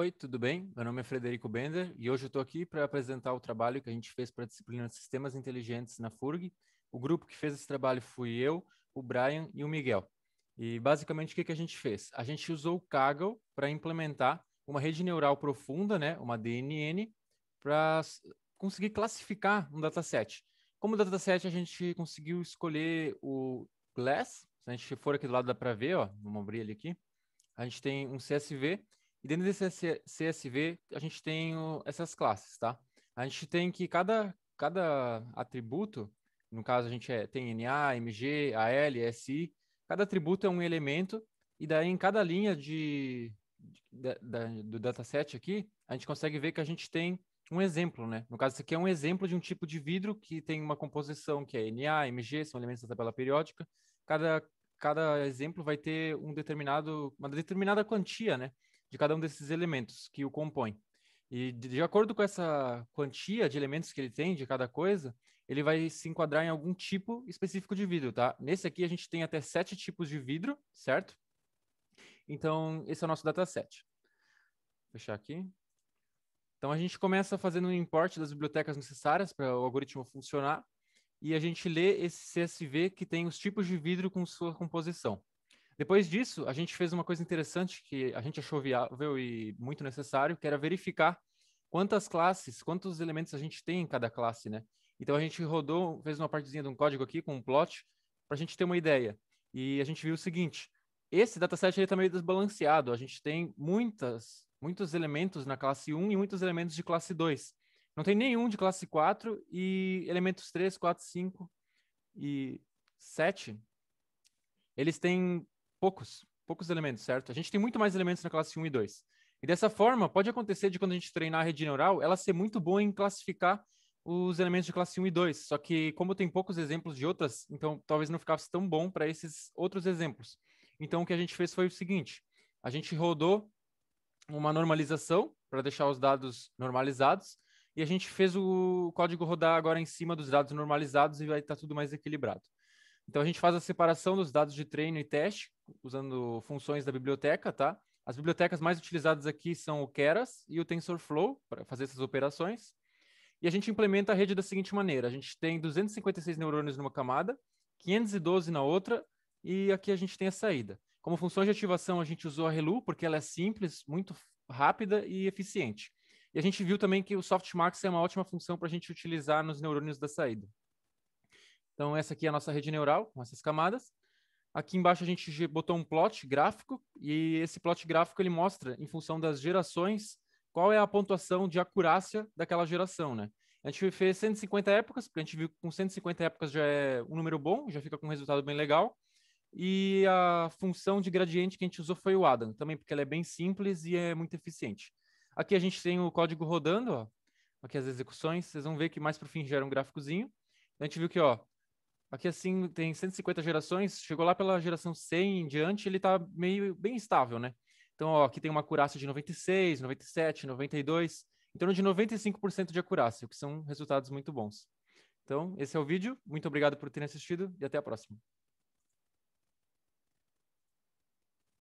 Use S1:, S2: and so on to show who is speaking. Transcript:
S1: Oi, tudo bem? Meu nome é Frederico Bender e hoje eu estou aqui para apresentar o trabalho que a gente fez para a disciplina de Sistemas Inteligentes na FURG. O grupo que fez esse trabalho fui eu, o Brian e o Miguel. E basicamente o que, que a gente fez? A gente usou o Kaggle para implementar uma rede neural profunda, né, uma DNN, para conseguir classificar um dataset. Como dataset a gente conseguiu escolher o Glass, se a gente for aqui do lado dá para ver, ó, vamos abrir ele aqui. A gente tem um CSV e dentro desse CSV, a gente tem o, essas classes, tá? A gente tem que cada, cada atributo, no caso a gente é, tem NA, MG, AL, SI, cada atributo é um elemento, e daí em cada linha de, de, da, do dataset aqui, a gente consegue ver que a gente tem um exemplo, né? No caso, isso aqui é um exemplo de um tipo de vidro que tem uma composição que é NA, MG, são elementos da tabela periódica. Cada, cada exemplo vai ter um determinado, uma determinada quantia, né? de cada um desses elementos que o compõem. E de acordo com essa quantia de elementos que ele tem de cada coisa, ele vai se enquadrar em algum tipo específico de vidro, tá? Nesse aqui a gente tem até sete tipos de vidro, certo? Então, esse é o nosso dataset. Vou fechar aqui. Então, a gente começa fazendo um import das bibliotecas necessárias para o algoritmo funcionar, e a gente lê esse CSV que tem os tipos de vidro com sua composição. Depois disso, a gente fez uma coisa interessante que a gente achou viável e muito necessário, que era verificar quantas classes, quantos elementos a gente tem em cada classe, né? Então a gente rodou, fez uma partezinha de um código aqui com um plot para a gente ter uma ideia. E a gente viu o seguinte: esse dataset está meio desbalanceado. A gente tem muitas, muitos elementos na classe 1 e muitos elementos de classe 2. Não tem nenhum de classe 4 e elementos 3, 4, 5 e 7. Eles têm poucos, poucos elementos, certo? A gente tem muito mais elementos na classe 1 e 2. E dessa forma, pode acontecer de quando a gente treinar a rede neural, ela ser muito boa em classificar os elementos de classe 1 e 2. Só que, como tem poucos exemplos de outras, então talvez não ficasse tão bom para esses outros exemplos. Então, o que a gente fez foi o seguinte: a gente rodou uma normalização para deixar os dados normalizados, e a gente fez o código rodar agora em cima dos dados normalizados e vai estar tá tudo mais equilibrado. Então, a gente faz a separação dos dados de treino e teste, usando funções da biblioteca, tá? As bibliotecas mais utilizadas aqui são o Keras e o TensorFlow para fazer essas operações. E a gente implementa a rede da seguinte maneira: a gente tem 256 neurônios numa camada, 512 na outra, e aqui a gente tem a saída. Como função de ativação, a gente usou a ReLU, porque ela é simples, muito rápida e eficiente. E a gente viu também que o softmax é uma ótima função para a gente utilizar nos neurônios da saída. Então, essa aqui é a nossa rede neural, com essas camadas. Aqui embaixo a gente botou um plot gráfico e esse plot gráfico ele mostra, em função das gerações, qual é a pontuação de acurácia daquela geração, né? A gente fez 150 épocas, porque a gente viu que com 150 épocas já é um número bom, já fica com um resultado bem legal. E a função de gradiente que a gente usou foi o Adam, também porque ela é bem simples e é muito eficiente. Aqui a gente tem o código rodando, ó. aqui as execuções, vocês vão ver que mais para o fim gera um gráficozinho. A gente viu que ó, Aqui, assim, tem 150 gerações, chegou lá pela geração 100 em diante, ele está meio bem estável, né? Então, ó, aqui tem uma acurácia de 96, 97, 92, em torno de 95% de acurácia, o que são resultados muito bons. Então, esse é o vídeo. Muito obrigado por terem assistido e até a próxima.